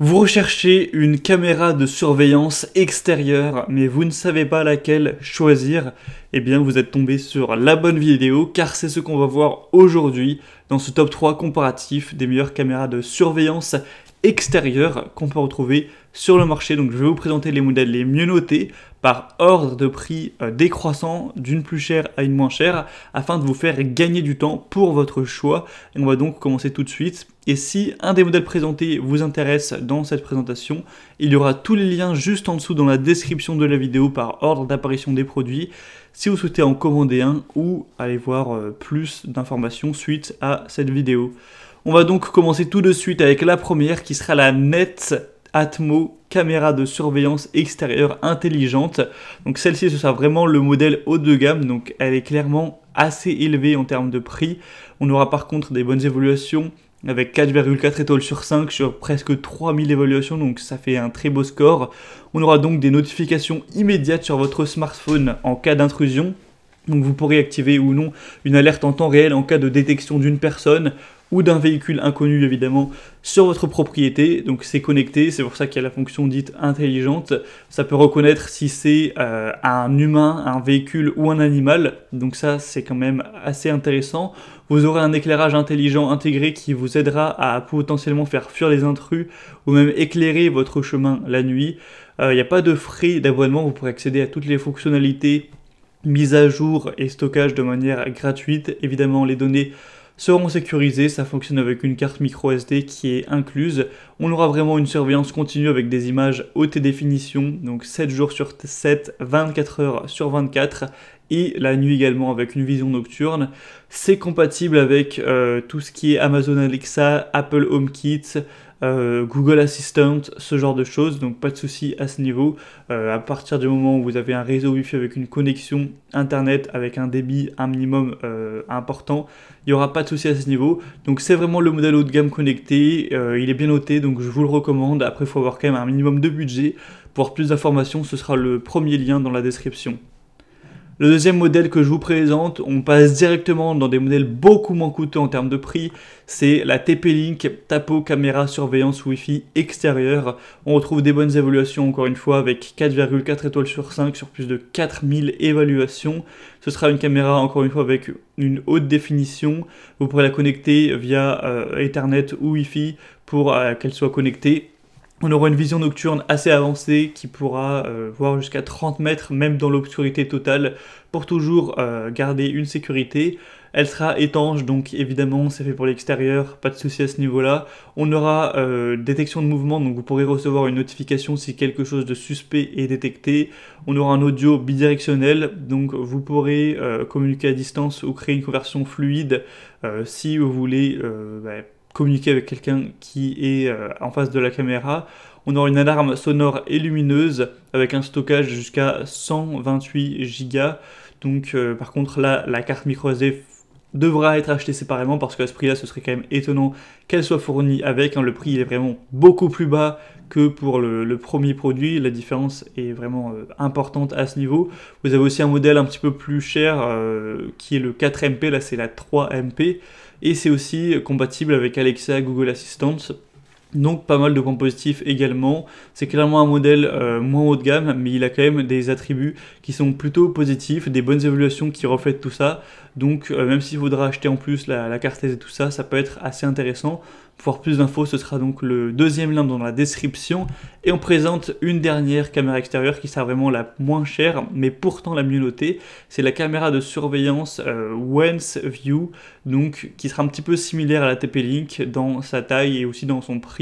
Vous recherchez une caméra de surveillance extérieure, mais vous ne savez pas laquelle choisir, eh bien vous êtes tombé sur la bonne vidéo, car c'est ce qu'on va voir aujourd'hui dans ce top 3 comparatif des meilleures caméras de surveillance extérieure qu'on peut retrouver sur le marché. Donc je vais vous présenter les modèles les mieux notés, par ordre de prix euh, décroissant d'une plus chère à une moins chère afin de vous faire gagner du temps pour votre choix. on va donc commencer tout de suite. Et si un des modèles présentés vous intéresse dans cette présentation, il y aura tous les liens juste en dessous dans la description de la vidéo par ordre d'apparition des produits si vous souhaitez en commander un ou aller voir euh, plus d'informations suite à cette vidéo. On va donc commencer tout de suite avec la première qui sera la Net Atmo, caméra de surveillance extérieure intelligente. Donc celle-ci, ce sera vraiment le modèle haut de gamme, donc elle est clairement assez élevée en termes de prix. On aura par contre des bonnes évaluations avec 4,4 étoiles sur 5 sur presque 3000 évaluations, donc ça fait un très beau score. On aura donc des notifications immédiates sur votre smartphone en cas d'intrusion. Donc vous pourrez activer ou non une alerte en temps réel en cas de détection d'une personne ou d'un véhicule inconnu évidemment sur votre propriété. Donc c'est connecté, c'est pour ça qu'il y a la fonction dite intelligente. Ça peut reconnaître si c'est euh, un humain, un véhicule ou un animal. Donc ça c'est quand même assez intéressant. Vous aurez un éclairage intelligent intégré qui vous aidera à potentiellement faire fuir les intrus ou même éclairer votre chemin la nuit. Euh, il n'y a pas de frais d'abonnement, vous pourrez accéder à toutes les fonctionnalités mises à jour et stockage de manière gratuite. Évidemment, les données seront sécurisés, ça fonctionne avec une carte micro SD qui est incluse. On aura vraiment une surveillance continue avec des images haute définition, donc 7 jours sur 7, 24 heures sur 24 et la nuit également avec une vision nocturne. C'est compatible avec euh, tout ce qui est Amazon Alexa, Apple HomeKit, euh, Google Assistant, ce genre de choses, donc pas de souci à ce niveau. Euh, à partir du moment où vous avez un réseau Wi-Fi avec une connexion Internet, avec un débit un minimum important, il n'y aura pas de souci à ce niveau. Donc c'est vraiment le modèle haut de gamme connecté, il est bien noté, donc je vous le recommande. Après, il faut avoir quand même un minimum de budget. Pour plus d'informations, ce sera le premier lien dans la description. Le deuxième modèle que je vous présente, on passe directement dans des modèles beaucoup moins coûteux en termes de prix, c'est la TP-Link Tapo Caméra Surveillance Wi-Fi extérieure. On retrouve des bonnes évaluations encore une fois avec 4,4 étoiles sur 5 sur plus de 4000 évaluations. Ce sera une caméra encore une fois avec une haute définition. Vous pourrez la connecter via euh, Ethernet ou Wi-Fi pour euh, qu'elle soit connectée on aura une vision nocturne assez avancée qui pourra euh, voir jusqu'à 30 mètres, même dans l'obscurité totale, pour toujours euh, garder une sécurité. Elle sera étanche, donc évidemment c'est fait pour l'extérieur, pas de souci à ce niveau-là. On aura euh, détection de mouvement, donc vous pourrez recevoir une notification si quelque chose de suspect est détecté. On aura un audio bidirectionnel, donc vous pourrez communiquer à distance ou créer une conversion fluide si vous voulez... Bah, communiquer avec quelqu'un qui est euh, en face de la caméra. On aura une alarme sonore et lumineuse avec un stockage jusqu'à 128 Go. Donc euh, par contre là, la carte micro devra être achetée séparément parce qu'à ce prix-là, ce serait quand même étonnant qu'elle soit fournie avec. Hein. le prix est vraiment beaucoup plus bas que pour le, premier produit. La différence est vraiment euh, importante à ce niveau. Vous avez aussi un modèle un petit peu plus cher qui est le 4MP. Là, c'est la 3MP et c'est aussi compatible avec Alexa, Google Assistant. Donc pas mal de points positifs également. C'est clairement un modèle euh, moins haut de gamme, mais il a quand même des attributs qui sont plutôt positifs, des bonnes évaluations qui reflètent tout ça. Donc euh, même s'il faudra acheter en plus la, la carte et tout ça, ça peut être assez intéressant. Pour avoir plus d'infos, ce sera donc le deuxième lien dans la description. Et on présente une dernière caméra extérieure qui sera vraiment la moins chère, mais pourtant la mieux notée. C'est la caméra de surveillance euh, Wens View, donc qui sera un petit peu similaire à la TP-Link dans sa taille et aussi dans son prix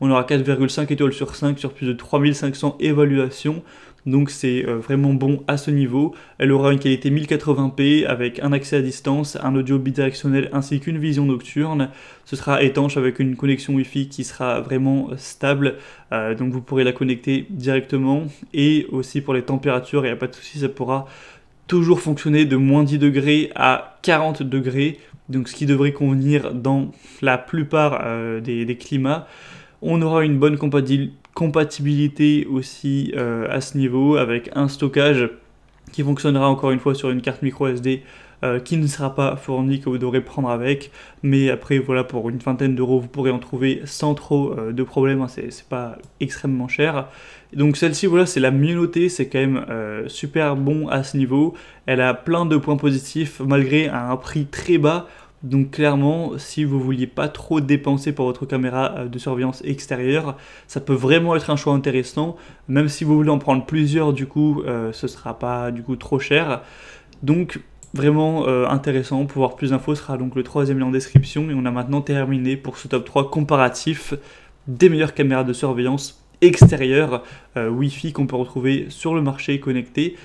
on aura 4,5 étoiles sur 5 sur plus de 3500 évaluations. Donc c'est euh, vraiment bon à ce niveau. Elle aura une qualité 1080p avec un accès à distance, un audio bidirectionnel ainsi qu'une vision nocturne. Ce sera étanche avec une connexion Wi-Fi qui sera vraiment stable. Euh, donc vous pourrez la connecter directement. Et aussi pour les températures, il n'y a pas de souci, ça pourra toujours fonctionner de moins 10 degrés à 40 degrés donc ce qui devrait convenir dans la plupart euh, des, climats. On aura une bonne compatibilité aussi euh, à ce niveau avec un stockage qui fonctionnera encore une fois sur une carte micro SD euh, qui ne sera pas fourni, que vous devrez prendre avec. Mais après, voilà, pour une vingtaine d'euros, vous pourrez en trouver sans trop euh, de problèmes, hein, c'est pas extrêmement cher. Donc celle-ci, voilà, c'est la mieux notée, c'est quand même euh, super bon à ce niveau. Elle a plein de points positifs malgré un prix très bas. Donc clairement, si vous vouliez pas trop dépenser pour votre caméra de surveillance extérieure, ça peut vraiment être un choix intéressant. Même si vous voulez en prendre plusieurs, du coup, ce ce sera pas du coup trop cher. Donc vraiment euh, intéressant. Pour voir plus d'infos, sera donc le troisième lien en description. Et on a maintenant terminé pour ce top 3 comparatif des meilleures caméras de surveillance extérieures euh, Wi-Fi qu'on peut retrouver sur le marché connecté.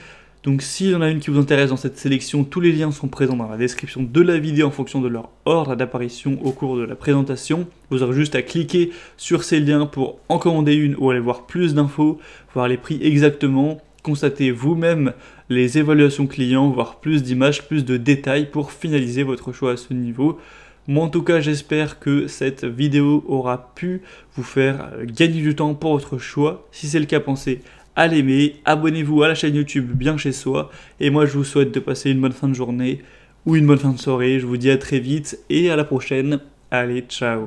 Donc s'il y en a une qui vous intéresse dans cette sélection, tous les liens sont présents dans la description de la vidéo en fonction de leur ordre d'apparition au cours de la présentation. Vous aurez juste à cliquer sur ces liens pour en commander une ou aller voir plus d'infos, voir les prix exactement, constatez vous-même les évaluations clients, voir plus d'images, plus de détails pour finaliser votre choix à ce niveau. Moi en tout cas j'espère que cette vidéo aura pu vous faire gagner du temps pour votre choix. Si c'est le cas, pensez à l'aimer, abonnez-vous à la chaîne YouTube bien chez soi et moi je vous souhaite de passer une bonne fin de journée ou une bonne fin de soirée. Je vous dis à très vite et à la prochaine. Allez, ciao